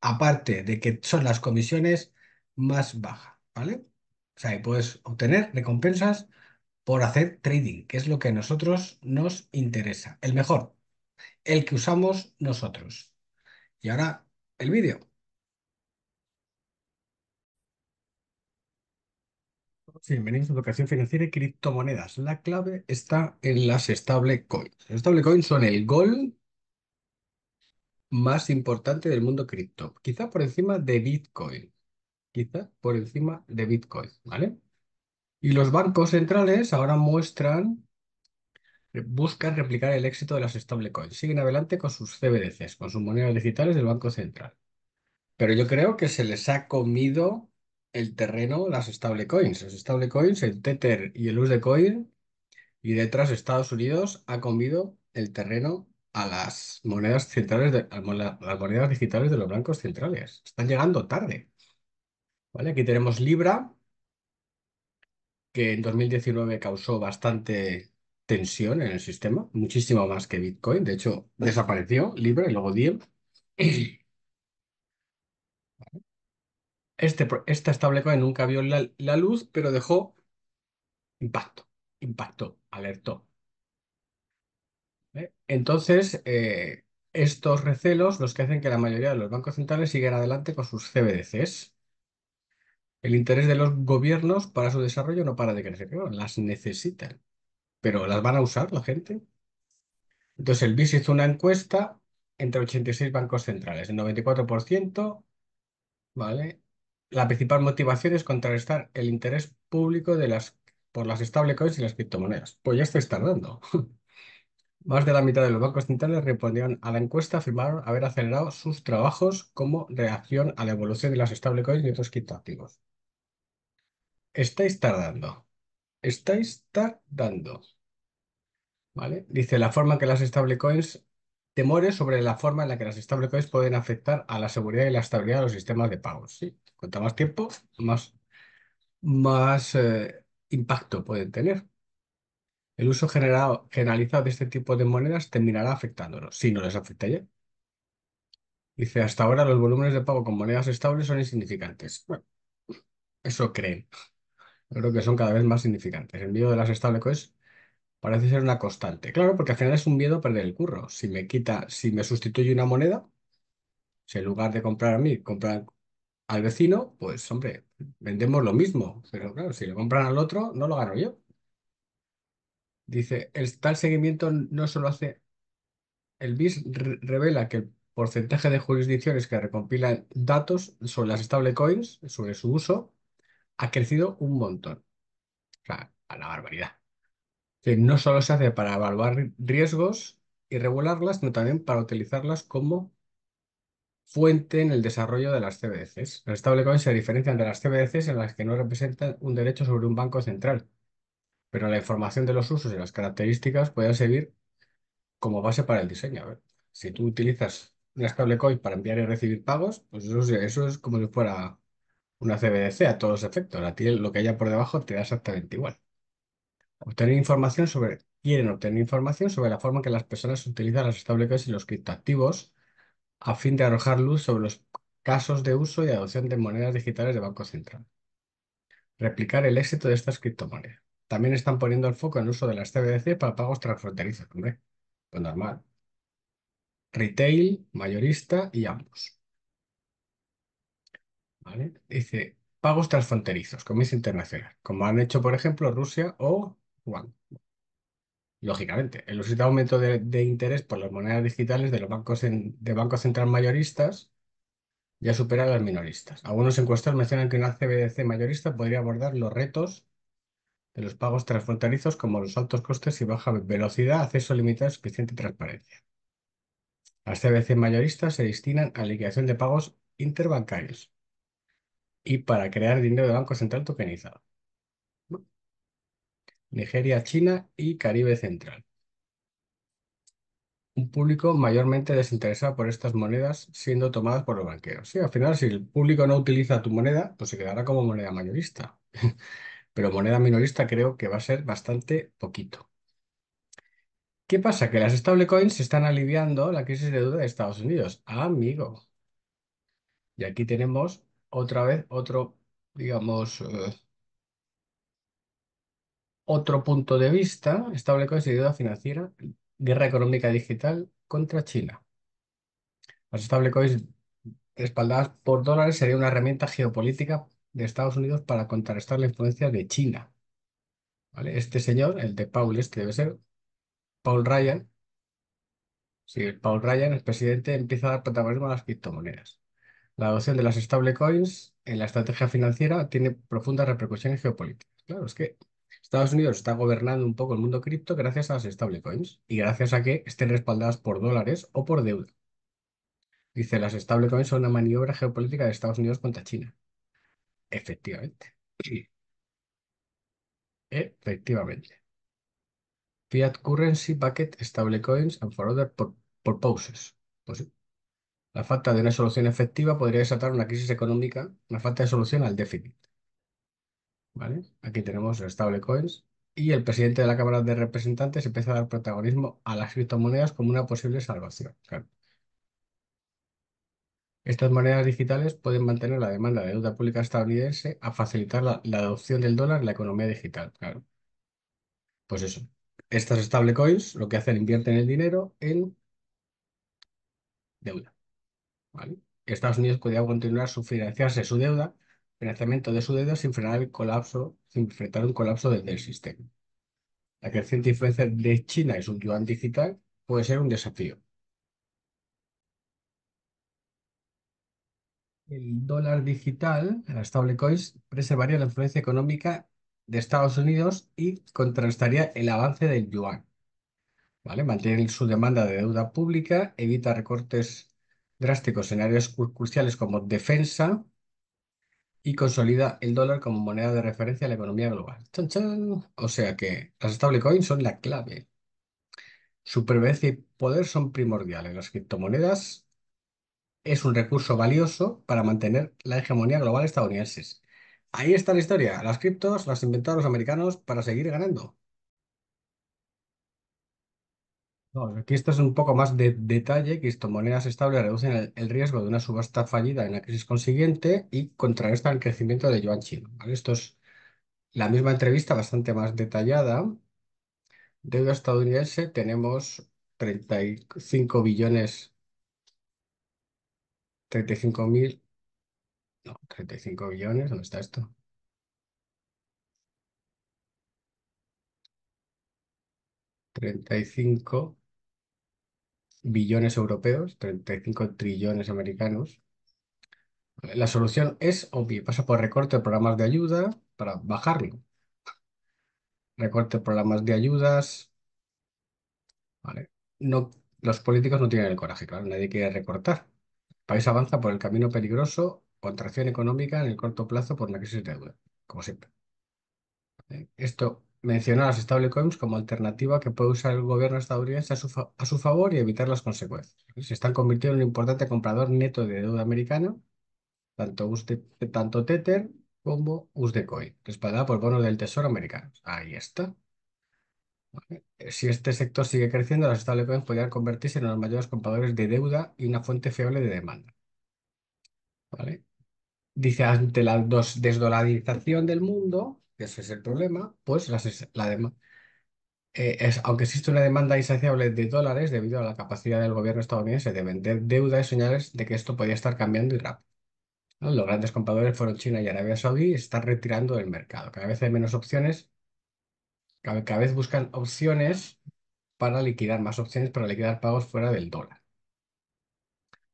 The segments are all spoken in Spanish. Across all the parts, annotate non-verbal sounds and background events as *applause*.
aparte de que son las comisiones más bajas, ¿vale? O sea, puedes obtener recompensas por hacer trading, que es lo que a nosotros nos interesa, el mejor, el que usamos nosotros. Y ahora el vídeo. Bienvenidos a Educación Financiera y Criptomonedas. La clave está en las stablecoins. Las stablecoins son el gold más importante del mundo cripto, quizá por encima de Bitcoin, quizá por encima de Bitcoin, ¿vale? Y los bancos centrales ahora muestran, eh, buscan replicar el éxito de las stablecoins, siguen adelante con sus CBDCs, con sus monedas digitales del Banco Central. Pero yo creo que se les ha comido el terreno las stablecoins, las stablecoins, el Tether y el USDcoin, y detrás Estados Unidos ha comido el terreno a las monedas centrales de, las monedas digitales de los bancos centrales. Están llegando tarde. ¿Vale? Aquí tenemos Libra, que en 2019 causó bastante tensión en el sistema, muchísimo más que Bitcoin. De hecho, desapareció Libra y luego Diem. Este, esta stablecoin nunca vio la, la luz, pero dejó impacto, impacto, alertó. ¿eh? Entonces, eh, estos recelos los que hacen que la mayoría de los bancos centrales sigan adelante con sus CBDCs. El interés de los gobiernos para su desarrollo no para de crecer, las necesitan, pero ¿las van a usar la gente? Entonces, el BIS hizo una encuesta entre 86 bancos centrales, el 94%, ¿vale? La principal motivación es contrarrestar el interés público de las, por las stablecoins y las criptomonedas. Pues ya está tardando. *laughs* Más de la mitad de los bancos centrales respondieron a la encuesta, afirmaron haber acelerado sus trabajos como reacción a la evolución de las stablecoins y otros criptoactivos. Estáis tardando. Estáis tardando. ¿Vale? Dice la forma en que las stablecoins temores sobre la forma en la que las stablecoins pueden afectar a la seguridad y la estabilidad de los sistemas de pagos. ¿sí? Cuanto más tiempo, más, más eh, impacto pueden tener. El uso generalizado de este tipo de monedas terminará afectándonos, si no les afecta ya. Dice, hasta ahora los volúmenes de pago con monedas estables son insignificantes. Bueno, eso creen. creo que son cada vez más significantes. El miedo de las estables parece ser una constante. Claro, porque al final es un miedo perder el curro. Si me quita, si me sustituye una moneda, si en lugar de comprar a mí, comprar al vecino, pues hombre, vendemos lo mismo. Pero claro, si le compran al otro, no lo gano yo. Dice, el tal seguimiento no solo hace... El BIS revela que el porcentaje de jurisdicciones que recompilan datos sobre las stablecoins, sobre su uso, ha crecido un montón. O sea, a la barbaridad. Que no solo se hace para evaluar riesgos y regularlas, sino también para utilizarlas como fuente en el desarrollo de las CBDCs. Las stablecoins se diferencian de las CBDCs en las que no representan un derecho sobre un banco central, pero la información de los usos y las características puede servir como base para el diseño. A ver, si tú utilizas una stablecoin para enviar y recibir pagos, pues eso, es- como si fuera una CBDC a todos los efectos. A ti lo que haya por debajo te da exactamente igual. Obtener información sobre, quieren obtener información sobre la forma que las personas utilizan las stablecoins y los criptoactivos a fin de arrojar luz sobre los casos de uso y adopción de monedas digitales de Banco Central. Replicar el éxito de estas criptomonedas. También están poniendo el foco en el uso de las CBDC para pagos transfronterizos, hombre. Pues normal. Retail, mayorista y ambos. Dice, pagos transfronterizos, comercio internacional, como han hecho, por ejemplo, Rusia o Juan. Lógicamente, el uso de aumento de, interés por las monedas digitales de los bancos de bancos Central mayoristas ya supera a las minoristas. Algunos encuestas mencionan que una CBDC mayorista podría abordar los retos de los pagos transfronterizos como los altos costes y baja velocidad, acceso limitado, suficiente transparencia. Las CBC mayoristas se destinan a liquidación de pagos interbancarios y para crear dinero de Banco Central tokenizado. Nigeria, China y Caribe Central. Un público mayormente desinteresado por estas monedas siendo tomadas por los banqueros. Sí, al final, si el público no utiliza tu moneda, pues se quedará como moneda mayorista. *laughs* pero moneda minorista creo que va a ser bastante poquito. ¿Qué pasa? Que las stablecoins están aliviando la crisis de deuda de Estados Unidos. amigo. Y aquí tenemos otra vez otro, digamos, eh, otro punto de vista, stablecoins y deuda financiera, guerra económica digital contra China. Las stablecoins respaldadas por dólares sería una herramienta geopolítica de Estados Unidos para contrarrestar la influencia de China. ¿Vale? Este señor, el de Paul, este debe ser Paul Ryan. si, Paul Ryan, el presidente, empieza a dar protagonismo a las criptomonedas. La adopción de las stablecoins en la estrategia financiera tiene profundas repercusiones geopolíticas. Claro, es que Estados Unidos está gobernando un poco el mundo cripto gracias a las stablecoins y gracias a que estén respaldadas por dólares o por deuda. Dice, las stablecoins son una maniobra geopolítica de Estados Unidos contra China. Efectivamente. Efectivamente. Fiat currency bucket stablecoins and for other purposes. Pues la falta de una solución efectiva podría desatar una crisis económica, una falta de solución al déficit. ¿Vale? Aquí tenemos el stablecoins y el presidente de la Cámara de Representantes empieza a dar protagonismo a las criptomonedas como una posible salvación. Claro. Estas monedas digitales pueden mantener la demanda de deuda pública estadounidense a facilitar la, adopción del dólar en la economía digital, claro. Pues eso. Estas stablecoins lo que hacen, invierten el dinero en deuda. ¿vale? Estados Unidos podría continuar su financiarse su deuda, financiamiento de su deuda sin frenar el colapso, sin enfrentar un colapso del, del sistema. La creciente influencia de China es su yuan digital puede ser un desafío, el dólar digital, las stablecoins, preservaría la influencia económica de Estados Unidos y contrastaría el avance del yuan. ¿Vale? su demanda de deuda pública, evita recortes drásticos en áreas cruciales como defensa y consolida el dólar como moneda de referencia a la economía global. O sea que las stablecoins son la clave. Su y poder son primordiales. Las criptomonedas es un recurso valioso para mantener la hegemonía global estadounidense. Ahí está la historia. Las criptos las inventaron los americanos para seguir ganando. aquí esto es un poco más de detalle, monedas estables reducen el, riesgo de una subasta fallida en la crisis consiguiente y contrarrestan el crecimiento de yuan chino. ¿vale? Esto es la misma entrevista bastante más detallada. Deuda estadounidense tenemos 35 billones 35 No, 35 billones, ¿dónde está esto? ¿35 billones europeos, 35 trillones americanos. La solución es obvia, pasa por recorte de programas de ayuda para bajarlo. Recorte de programas de ayudas. Vale. No, los políticos no tienen el coraje, claro, nadie quiere recortar. El país avanza por el camino peligroso, contracción económica en el corto plazo por una crisis de deuda, como siempre. Esto menciona a los stablecoins como alternativa que puede usar el gobierno estadounidense a su, favor y evitar las consecuencias. Se están convirtiendo en un importante comprador neto de deuda americana, tanto, tanto Tether como USDCoin, respaldada por bonos del Tesoro americano. Ahí está. Eh, si este sector sigue creciendo, las stablecoins podrían convertirse en los mayores compradores de deuda y una fuente fiable de demanda. ¿Vale? Dice, ante la desdolarización del mundo, que ese es el problema, pues la eh, es, aunque existe una demanda insaciable de dólares debido a la capacidad del gobierno estadounidense de vender deuda, hay señales de que esto podría estar cambiando y rápido. Los grandes compradores fueron China y Arabia Saudí y están retirando del mercado. Cada vez hay menos opciones cada, vez buscan opciones para liquidar, más opciones para liquidar pagos fuera del dólar.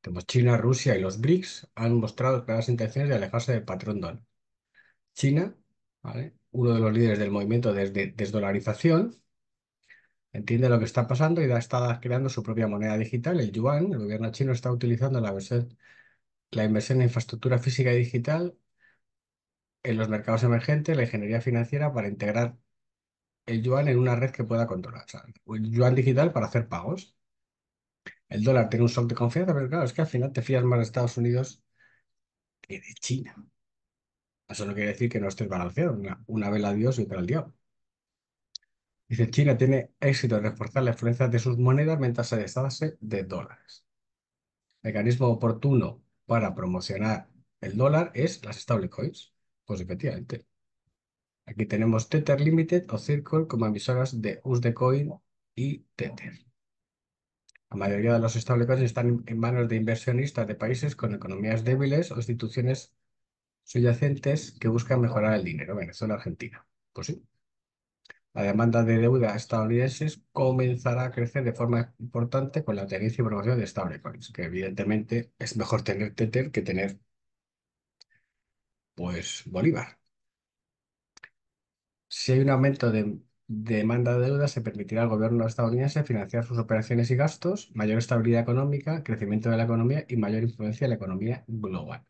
Tenemos China, Rusia y los BRICS han mostrado claras intenciones de alejarse del patrón dólar. China, uno de los líderes del movimiento de desdolarización, entiende lo que está pasando y está creando su propia moneda digital, el yuan. El gobierno chino está utilizando la, la inversión en infraestructura física y digital en los mercados emergentes, la ingeniería financiera para integrar el yuan en una red que pueda controlar. O sea, el yuan digital para hacer pagos. El dólar tiene un shock de confianza, pero claro, es que al final te fías más de Estados Unidos que de China. Eso no quiere decir que no estés balanceado. Una, vela a Dios y otra al diablo. Dice, China tiene éxito en reforzar la influencia de sus monedas mientras se deshace de dólares. Mecanismo oportuno para promocionar el dólar es las stablecoins. Pues efectivamente. Aquí tenemos Tether Limited o Circle como emisoras de USDCoin y Tether. La mayoría de los stablecoins están en manos de inversionistas de países con economías débiles o instituciones subyacentes que buscan mejorar el dinero. Venezuela, Argentina. Pues sí. La demanda de deuda estadounidenses comenzará a crecer de forma importante con la tenencia y promoción de stablecoins, que evidentemente es mejor tener Tether que tener pues Bolívar. Si hay un aumento de demanda de deuda, se permitirá al gobierno estadounidense financiar sus operaciones y gastos, mayor estabilidad económica, crecimiento de la economía y mayor influencia en la economía global.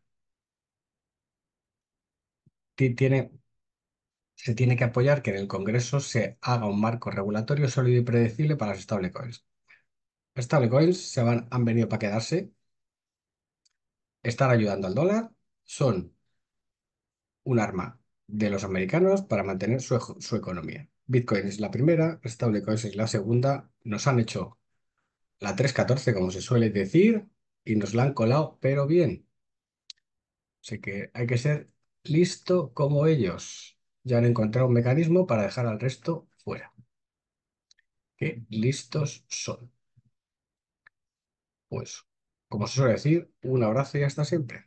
se tiene que apoyar que en el Congreso se haga un marco regulatorio sólido y predecible para los stablecoins. Stablecoins se van, han venido para quedarse, están ayudando al dólar, son un arma de los americanos para mantener su, economía. Bitcoin es la primera, stablecoins es la segunda, nos han hecho la 314, como se suele decir, y nos la han colado, pero bien. Así que hay que ser listo como ellos. Ya han encontrado un mecanismo para dejar al resto fuera. Qué listos son. Pues, como se suele decir, un abrazo y hasta siempre.